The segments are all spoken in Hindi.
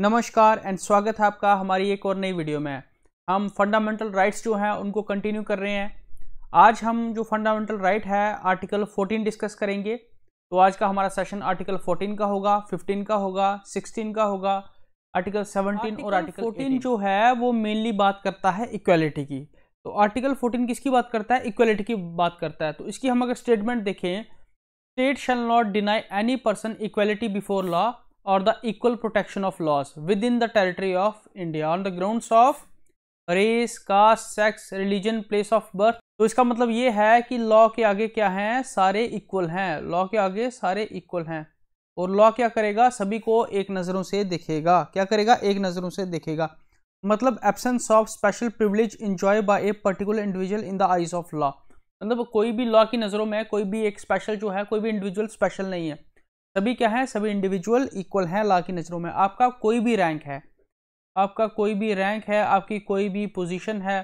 नमस्कार एंड स्वागत है आपका हमारी एक और नई वीडियो में हम फंडामेंटल राइट्स जो हैं उनको कंटिन्यू कर रहे हैं आज हम जो फंडामेंटल राइट है आर्टिकल 14 डिस्कस करेंगे तो आज का हमारा सेशन आर्टिकल 14 का होगा 15 का होगा 16 का होगा आर्टिकल 17 और आर्टिकल 14 जो है वो मेनली बात करता है इक्वलिटी की तो आर्टिकल फोर्टीन किसकी बात करता है इक्वलिटी की बात करता है तो इसकी हम अगर स्टेटमेंट देखें state shall not deny any person equality before law or the equal protection of laws within the territory of India on the grounds of race caste sex religion place of birth तो इसका मतलब ये है कि लॉ के आगे क्या है सारे इक्वल हैं लॉ के आगे सारे इक्वल हैं और लॉ क्या करेगा सभी को एक नज़रों से देखेगा क्या करेगा एक नज़रों से देखेगा मतलब absence of special privilege enjoy by a particular individual in the eyes of law मतलब कोई भी लॉ की नज़रों में कोई भी एक स्पेशल जो है कोई भी इंडिविजुअल स्पेशल नहीं है सभी क्या है सभी इंडिविजुअल इक्वल हैं ला की नज़रों में आपका कोई भी रैंक है आपका कोई भी रैंक है आपकी कोई भी पोजीशन है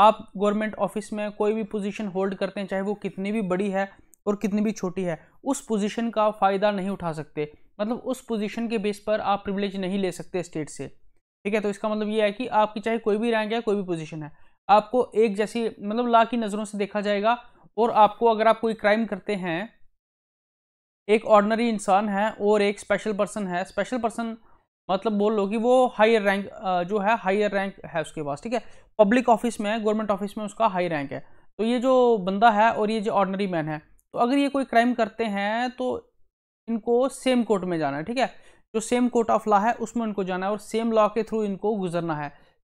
आप गवर्नमेंट ऑफिस में कोई भी पोजीशन होल्ड करते हैं चाहे वो कितनी भी बड़ी है और कितनी भी छोटी है उस पोजीशन का फ़ायदा नहीं उठा सकते मतलब उस पोजीशन के बेस पर आप प्रिविलेज नहीं ले सकते स्टेट से ठीक है तो इसका मतलब ये है कि आपकी चाहे कोई भी रैंक है कोई भी पोजिशन है आपको एक जैसी मतलब ला की नज़रों से देखा जाएगा और आपको अगर आप कोई क्राइम करते हैं एक ऑर्डनरी इंसान है और एक स्पेशल पर्सन है स्पेशल पर्सन मतलब बोल लो कि वो हायर रैंक जो है हायर रैंक है उसके पास ठीक है पब्लिक ऑफिस में गवर्नमेंट ऑफिस में उसका हाई रैंक है तो ये जो बंदा है और ये जो ऑर्डनरी मैन है तो अगर ये कोई क्राइम करते हैं तो इनको सेम कोर्ट में जाना है ठीक है जो सेम कोर्ट ऑफ लॉ है उसमें इनको जाना है और सेम लॉ के थ्रू इनको गुजरना है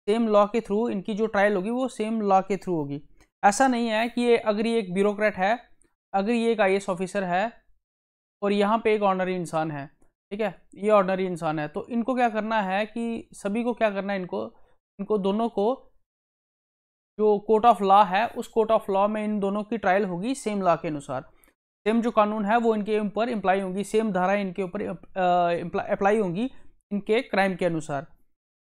सेम लॉ के थ्रू इनकी जो ट्रायल होगी वो सेम लॉ के थ्रू होगी ऐसा नहीं है कि ये अगर ये एक ब्यूरोक्रेट है अगर ये एक आई ऑफिसर है और यहाँ पे एक ऑर्डनरी इंसान है ठीक है ये ऑर्डनरी इंसान है तो इनको क्या करना है कि सभी को क्या करना है इनको इनको दोनों को जो कोर्ट ऑफ लॉ है उस कोर्ट ऑफ लॉ में इन दोनों की ट्रायल होगी सेम लॉ के अनुसार सेम जो कानून है वो इनके ऊपर इम्प्लाई होंगी सेम धाराएं इनके ऊपर अप्लाई होंगी इनके क्राइम के अनुसार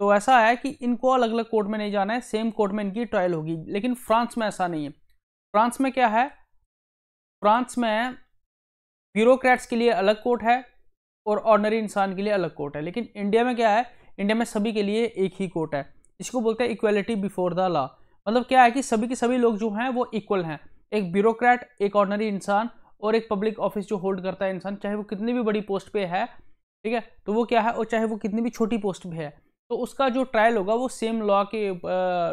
तो ऐसा है कि इनको अलग अलग कोर्ट में नहीं जाना है सेम कोर्ट में इनकी ट्रायल होगी लेकिन फ्रांस में ऐसा नहीं है फ्रांस में क्या है फ्रांस में ब्यूरोक्रेट्स के लिए अलग कोर्ट है और ऑर्डनरी इंसान के लिए अलग कोर्ट है लेकिन इंडिया में क्या है इंडिया में सभी के लिए एक ही कोर्ट है इसको बोलते हैं इक्वलिटी बिफोर द लॉ मतलब क्या है कि सभी के सभी लोग जो हैं वो इक्वल हैं एक ब्यूरोक्रेट एक ऑर्डनरी इंसान और एक पब्लिक ऑफिस जो होल्ड करता है इंसान चाहे वो कितनी भी बड़ी पोस्ट पे है ठीक है तो वो क्या है और चाहे वो कितनी भी छोटी पोस्ट पे है तो उसका जो ट्रायल होगा वो सेम लॉ के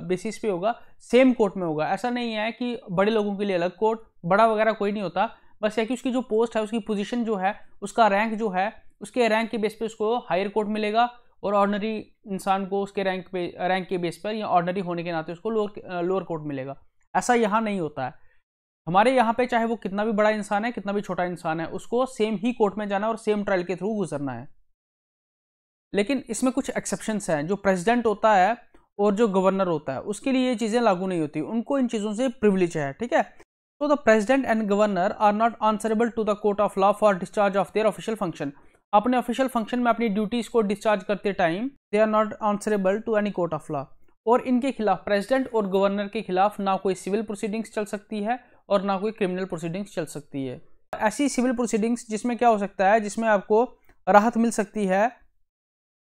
बेसिस पे होगा सेम कोर्ट में होगा ऐसा नहीं है कि बड़े लोगों के लिए अलग कोर्ट बड़ा वगैरह कोई नहीं होता बस यह कि उसकी जो पोस्ट है उसकी पोजीशन जो है उसका रैंक जो है उसके रैंक के बेस पे उसको हायर कोर्ट मिलेगा और ऑर्डनरी इंसान को उसके रैंक पे रैंक के बेस पर या ऑर्डनरी होने के नाते उसको लोअर लोअर कोर्ट मिलेगा ऐसा यहाँ नहीं होता है हमारे यहाँ पे चाहे वो कितना भी बड़ा इंसान है कितना भी छोटा इंसान है उसको सेम ही कोर्ट में जाना और सेम ट्रायल के थ्रू गुजरना है लेकिन इसमें कुछ एक्सेप्शंस हैं जो प्रेसिडेंट होता है और जो गवर्नर होता है उसके लिए ये चीज़ें लागू नहीं होती उनको इन चीज़ों से प्रिविलेज है ठीक है So the president and governor are not answerable to the court of law for discharge of their official function. अपने ऑफिशियल फंक्शन में अपनी ड्यूटीज को डिस्चार्ज करते time they are not answerable to any court of law और इनके खिलाफ प्रेसिडेंट और गवर्नर के खिलाफ ना कोई सिविल प्रोसीडिंग्स चल सकती है और ना कोई क्रिमिनल प्रोसीडिंग्स चल सकती है ऐसी सिविल प्रोसीडिंग्स जिसमें क्या हो सकता है जिसमें आपको राहत मिल सकती है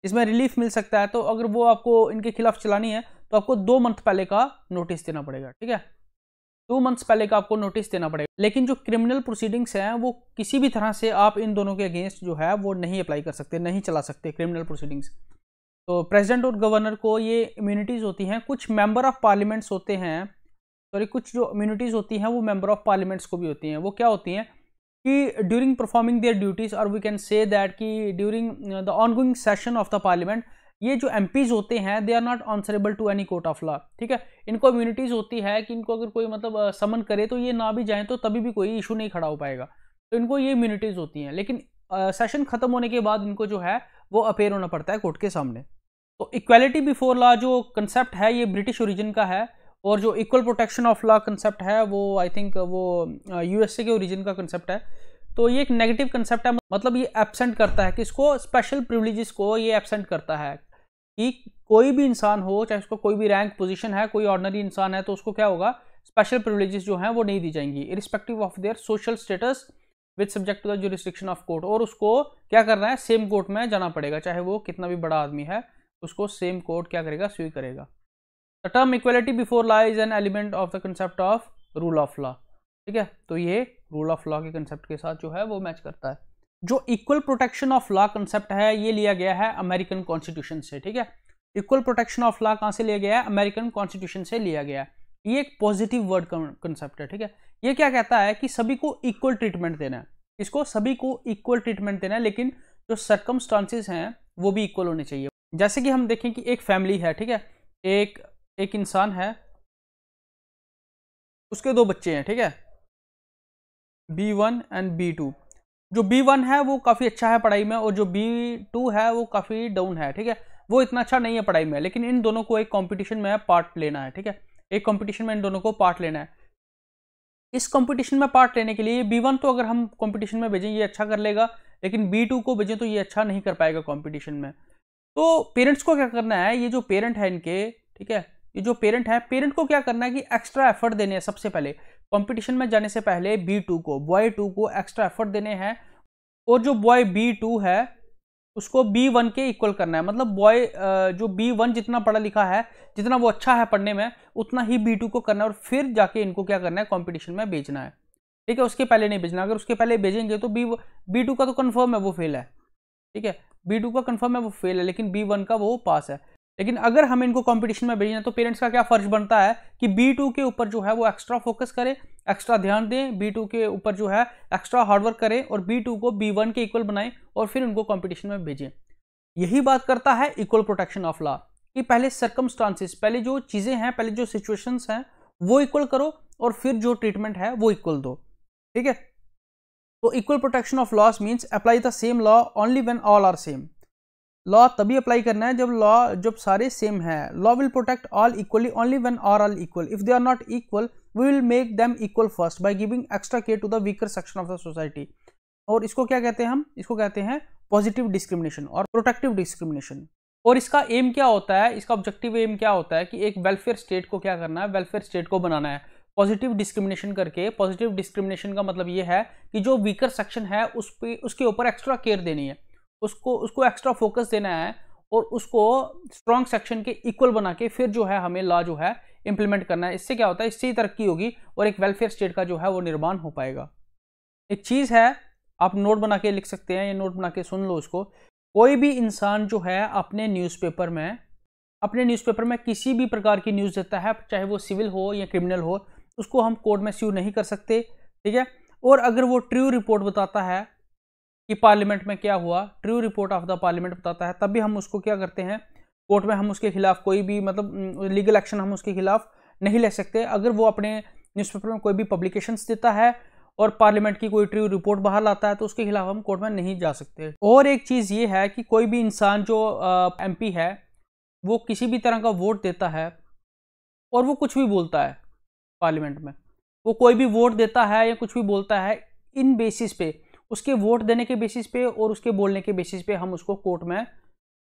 इसमें रिलीफ मिल सकता है तो अगर वो आपको इनके खिलाफ चलानी है तो आपको दो मंथ पहले का नोटिस देना पड़ेगा ठीक है टू मंथ्स पहले का आपको नोटिस देना पड़ेगा लेकिन जो क्रिमिनल प्रोसीडिंग्स हैं वो किसी भी तरह से आप इन दोनों के अगेंस्ट जो है वो नहीं अप्लाई कर सकते नहीं चला सकते क्रिमिनल प्रोसीडिंग्स तो प्रेसिडेंट और गवर्नर को ये इम्यूनिटीज़ होती हैं कुछ मेंबर ऑफ पार्लियामेंट्स होते हैं सॉरी कुछ जो इम्यूनिटीज़ होती हैं वो मेंबर ऑफ पार्लियामेंट्स को भी होती हैं वो क्या होती हैं कि ड्यूरिंग परफॉर्मिंग देयर ड्यूटीज़ और वी कैन से दैट कि during the ongoing session of the parliament ये जो एम होते हैं they are not answerable to any court of law ठीक है इनको इम्यूनिटीज़ होती है कि इनको अगर कोई मतलब समन करे तो ये ना भी जाए तो तभी भी कोई इशू नहीं खड़ा हो पाएगा तो इनको ये इम्यूनिटीज़ होती हैं लेकिन सेशन ख़त्म होने के बाद इनको जो है वो अपेयर होना पड़ता है कोर्ट के सामने तो इक्वलिटी बिफोर लॉ जो कंसेप्ट है ये ब्रिटिश ओरिजिन का है और जो equal protection of law concept है वो आई थिंक वो यूएसए के ओरिजिन का कंसेप्ट है तो ये एक नेगेटिव कंसेप्ट है मतलब ये एबसेंट करता है किसको स्पेशल प्रिविलेजेस को ये एबसेंट करता है कि कोई भी इंसान हो चाहे उसको कोई भी रैंक पोजीशन है कोई ऑर्डनरी इंसान है तो उसको क्या होगा स्पेशल प्रिवलेजेस जो हैं वो नहीं दी जाएंगी irrespective of their social status with subject to the restriction of court और उसको क्या करना है सेम कोर्ट में जाना पड़ेगा चाहे वो कितना भी बड़ा आदमी है उसको सेम कोर्ट क्या करेगा स्वी करेगा the term equality before law is an element of the concept of rule of law ठीक है तो ये रूल ऑफ लॉ के कंसेप्ट के साथ जो है वो मैच करता है जो equal protection of law concept है ये लिया गया है अमेरिकन कॉन्स्टिट्यूशन से ठीक है इक्वल प्रोटेक्शन ऑफ लॉ कहाँ से लिया गया है अमेरिकन कॉन्स्टिट्यूशन से लिया गया है ये एक पॉजिटिव वर्ड कंसेप्ट है ठीक है ये क्या कहता है कि सभी को इक्वल ट्रीटमेंट देना है इसको सभी को इक्वल ट्रीटमेंट देना है लेकिन जो सर्कमस्टांसिस हैं वो भी इक्वल होने चाहिए जैसे कि हम देखें कि एक फैमिली है ठीक है एक एक इंसान है उसके दो बच्चे हैं ठीक है B one and B two जो बी वन है वो काफ़ी अच्छा है पढ़ाई में और जो बी टू है वो काफ़ी डाउन है ठीक है वो इतना अच्छा नहीं है पढ़ाई में लेकिन इन दोनों को एक कंपटीशन में पार्ट लेना है ठीक है एक कंपटीशन में इन दोनों को पार्ट लेना है इस कंपटीशन में पार्ट लेने के लिए बी वन तो अगर हम कंपटीशन में भेजें ये अच्छा कर लेगा लेकिन बी टू को भेजें तो ये अच्छा नहीं कर पाएगा कॉम्पिटिशन में तो पेरेंट्स को क्या करना है ये जो पेरेंट है इनके ठीक है ये जो पेरेंट है पेरेंट को क्या करना है कि एक्स्ट्रा एफर्ट देने हैं सबसे पहले कंपटीशन में जाने से पहले बी टू को बॉय टू को एक्स्ट्रा एफर्ट देने हैं और जो बॉय बी टू है उसको बी वन के इक्वल करना है मतलब बॉय जो बी वन जितना पढ़ा लिखा है जितना वो अच्छा है पढ़ने में उतना ही बी टू को करना है और फिर जाके इनको क्या करना है कॉम्पिटिशन में बेचना है ठीक है उसके पहले नहीं बेचना अगर उसके पहले भेजेंगे तो बी बी टू का तो कन्फर्म है वो फेल है ठीक है बी टू का कन्फर्म है वो फेल है लेकिन बी वन का वो पास है लेकिन अगर हम इनको कंपटीशन में भेजें तो पेरेंट्स का क्या फर्ज बनता है कि बी टू के ऊपर जो है वो एक्स्ट्रा फोकस करें एक्स्ट्रा ध्यान दें बी टू के ऊपर जो है एक्स्ट्रा हार्डवर्क करें और बी टू को बी वन के इक्वल बनाएं और फिर उनको कंपटीशन में भेजें यही बात करता है इक्वल प्रोटेक्शन ऑफ लॉ कि पहले सर्कमस्टांसिस पहले जो चीज़ें हैं पहले जो सिचुएशन हैं वो इक्वल करो और फिर जो ट्रीटमेंट है वो इक्वल दो ठीक है तो equal protection of laws means apply the same law only when all are same law तभी अप्लाई करना है जब लॉ जब सारे सेम है law will protect all equally only when are all equal if they are not equal we will make them equal first by giving extra care to the weaker section of the society और इसको क्या कहते हैं हम इसको कहते हैं पॉजिटिव डिस्क्रिमिनेशन और प्रोटेक्टिव डिस्क्रिमिनेशन और इसका एम क्या होता है इसका ऑब्जेक्टिव एम क्या होता है कि एक वेलफेयर स्टेट को क्या करना है वेलफेयर स्टेट को बनाना है पॉजिटिव डिस्क्रिमिनेशन करके पॉजिटिव डिस्क्रिमिनेशन का मतलब ये है कि जो वीकर सेक्शन है उस पर उसके ऊपर एक्स्ट्रा केयर देनी है उसको उसको एक्स्ट्रा फोकस देना है और उसको स्ट्रॉन्ग सेक्शन के इक्वल बना के फिर जो है हमें लॉ जो है इम्प्लीमेंट करना है इससे क्या होता है इससे ही तरक्की होगी और एक वेलफेयर स्टेट का जो है वो निर्माण हो पाएगा एक चीज़ है आप नोट बना के लिख सकते हैं या नोट बना के सुन लो उसको कोई भी इंसान जो है अपने न्यूज़पेपर में अपने न्यूज़पेपर में किसी भी प्रकार की न्यूज़ देता है चाहे वो सिविल हो या क्रिमिनल हो उसको हम कोर्ट में स्यू नहीं कर सकते ठीक है और अगर वो ट्रू रिपोर्ट बताता है कि पार्लियामेंट में क्या हुआ true report of the parliament बताता है तब भी हम उसको क्या करते हैं कोर्ट में हम उसके खिलाफ कोई भी मतलब लीगल एक्शन हम उसके खिलाफ नहीं ले सकते अगर वो अपने न्यूज़पेपर में कोई भी पब्लिकेशंस देता है और पार्लियामेंट की कोई ट्रू रिपोर्ट बाहर लाता है तो उसके खिलाफ हम कोर्ट में नहीं जा सकते और एक चीज़ ये है कि कोई भी इंसान जो एम है वो किसी भी तरह का वोट देता है और वो कुछ भी बोलता है पार्लियामेंट में वो कोई भी वोट देता है या कुछ भी बोलता है इन बेसिस पे उसके वोट देने के बेसिस पे और उसके बोलने के बेसिस पे हम उसको कोर्ट में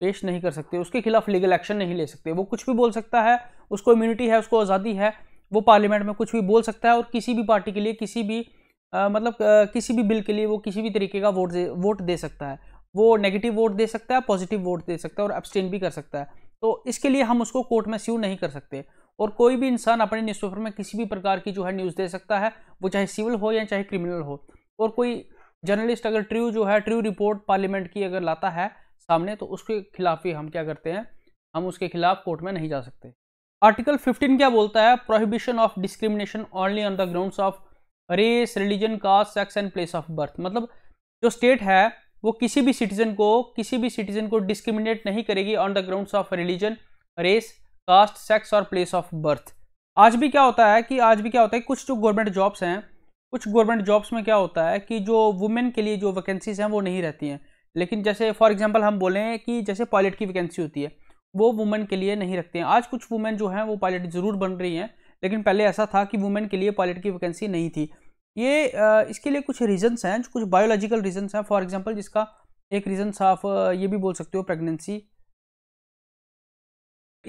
पेश नहीं कर सकते उसके खिलाफ लीगल एक्शन नहीं ले सकते वो कुछ भी बोल सकता है उसको इम्यूनिटी है उसको आज़ादी है वो पार्लियामेंट में कुछ भी बोल सकता है और किसी भी पार्टी के लिए किसी भी आ, मतलब आ, किसी भी बिल के लिए वो किसी भी तरीके का वोट दे वोट दे सकता है वो नेगेटिव वोट दे सकता है पॉजिटिव वोट दे सकता है और एब्सटेन भी कर सकता है तो इसके लिए हम उसको कोर्ट में स्यू नहीं कर सकते और कोई भी इंसान अपने न्यूज़पेपर में किसी भी प्रकार की जो है न्यूज़ दे सकता है वो चाहे सिविल हो या चाहे क्रिमिनल हो और कोई जर्नलिस्ट अगर ट्रू जो है ट्रू रिपोर्ट पार्लियामेंट की अगर लाता है सामने तो उसके खिलाफ ही हम क्या करते हैं हम उसके खिलाफ कोर्ट में नहीं जा सकते आर्टिकल 15 क्या बोलता है prohibition of discrimination only on the ground of race religion caste sex and place of birth मतलब जो स्टेट है वो किसी भी सिटीजन को किसी भी सिटीजन को डिस्क्रिमिनेट नहीं करेगी on the ground of religion race caste sex और प्लेस ऑफ बर्थ आज भी क्या होता है कि आज भी क्या होता है कुछ जो गवर्नमेंट जॉब्स हैं कुछ गवर्नमेंट जॉब्स में क्या होता है कि जो वुमेन के लिए जो वैकेंसीज हैं वो नहीं रहती हैं लेकिन जैसे फॉर एग्जांपल हम बोलें कि जैसे पायलट की वैकेंसी होती है वो वुमेन के लिए नहीं रखते हैं आज कुछ वुमेन जो हैं वो पायलट ज़रूर बन रही हैं लेकिन पहले ऐसा था कि वुमेन के लिए पायलट की वैकेंसी नहीं थी ये इसके लिए कुछ रीजंस हैं कुछ बायोलॉजिकल रीजंस हैं फॉर एग्जांपल जिसका एक रीज़न आप ये भी बोल सकते हो प्रेगनेंसी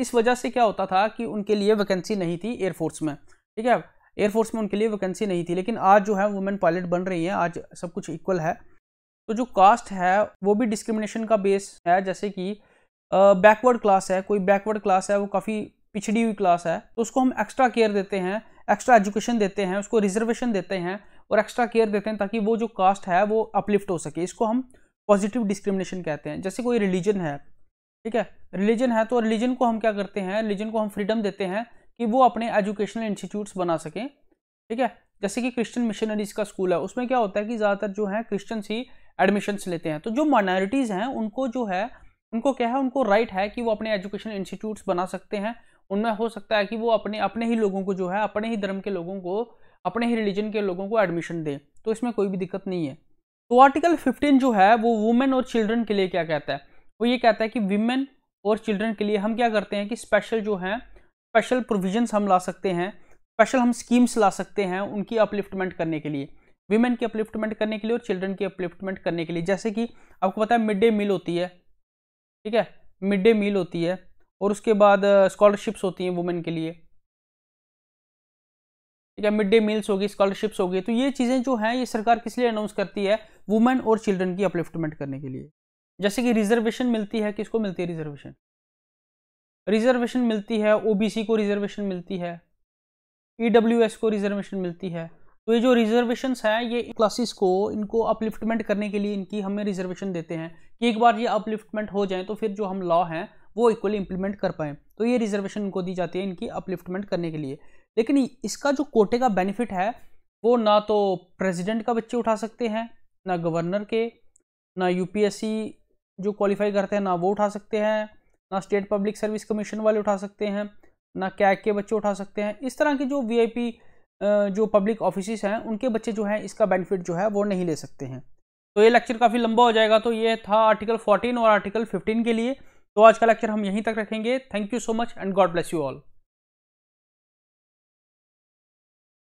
इस वजह से क्या होता था कि उनके लिए वैकेंसी नहीं थी एयरफोर्स में ठीक है एयरफोर्स में उनके लिए वैकेंसी नहीं थी लेकिन आज जो है वुमेन पायलट बन रही हैं आज सब कुछ इक्वल है तो जो कास्ट है वो भी डिस्क्रिमिनेशन का बेस है जैसे कि बैकवर्ड क्लास है कोई बैकवर्ड क्लास है वो काफ़ी पिछड़ी हुई क्लास है तो उसको हम एक्स्ट्रा केयर देते हैं एक्स्ट्रा एजुकेशन देते हैं उसको रिजर्वेशन देते हैं और एक्स्ट्रा केयर देते हैं ताकि वो जो कास्ट है वो अपलिफ्ट हो सके इसको हम पॉजिटिव डिस्क्रिमिनेशन कहते हैं जैसे कोई रिलीजन है ठीक है रिलीजन है तो रिलीजन को हम क्या करते हैं रिलीजन को हम फ्रीडम देते हैं कि वो अपने एजुकेशनल इंस्टीट्यूट्स बना सकें ठीक है जैसे कि क्रिश्चियन मिशनरीज का स्कूल है उसमें क्या होता है कि ज़्यादातर जो है क्रिश्चियंस ही एडमिशन्स लेते हैं तो जो माइनॉरिटीज़ हैं उनको जो है उनको क्या है उनको राइट है कि वो अपने एजुकेशनल इंस्टीट्यूट्स बना सकते हैं उनमें हो सकता है कि वो अपने अपने ही लोगों को जो है अपने ही धर्म के लोगों को अपने ही रिलीजन के लोगों को एडमिशन दें तो इसमें कोई भी दिक्कत नहीं है तो आर्टिकल 15 जो है वो वुमेन और चिल्ड्रन के लिए क्या कहता है वो ये कहता है कि वीमेन और चिल्ड्रन के लिए हम क्या करते हैं कि स्पेशल जो हैं स्पेशल प्रोविजंस हम ला सकते हैं स्पेशल हम स्कीम्स ला सकते हैं उनकी अपलिफ्टमेंट करने के लिए वीमेन की अपलिफ्टमेंट करने के लिए और चिल्ड्रन की अपलिफ्टमेंट करने के लिए जैसे कि आपको पता है मिड डे मील होती है ठीक है मिड डे मील होती है और उसके बाद स्कॉलरशिप्स होती हैं वुमेन के लिए ठीक है मिड डे मील्स होगी स्कॉलरशिप्स होगी तो ये चीज़ें जो हैं ये सरकार किस लिए अनाउंस करती है वुमेन और चिल्ड्रन की अपलिफ्टमेंट करने के लिए जैसे कि रिजर्वेशन मिलती है किसको मिलती है रिजर्वेशन रिजर्वेशन मिलती है ओबीसी को रिजर्वेशन मिलती है ईडब्ल्यूएस e को रिजर्वेशन मिलती है तो ये जो रिजर्वेशन हैं ये क्लासेस को इनको अपलिफ्टमेंट करने के लिए इनकी हमें रिजर्वेशन देते हैं कि एक बार ये अपलिफ्टमेंट हो जाए तो फिर जो हम लॉ हैं वो इक्वली इंप्लीमेंट कर पाएँ तो ये रिजर्वेशन इनको दी जाती है इनकी अपलिफ्टमेंट करने के लिए लेकिन इसका जो कोटे का बेनिफिट है वो ना तो प्रेसिडेंट का बच्चे उठा सकते हैं ना गवर्नर के ना यूपीएससी जो क्वालिफाई करते हैं ना वो उठा सकते हैं ना स्टेट पब्लिक सर्विस कमीशन वाले उठा सकते हैं ना कैग के बच्चे उठा सकते हैं इस तरह के जो वी जो पब्लिक ऑफिस हैं उनके बच्चे जो हैं इसका बेनिफिट जो है वो नहीं ले सकते हैं तो ये लेक्चर काफ़ी लंबा हो जाएगा तो ये था आर्टिकल 14 और आर्टिकल 15 के लिए तो आज का लेक्चर हम यहीं तक रखेंगे thank you so much and God bless you all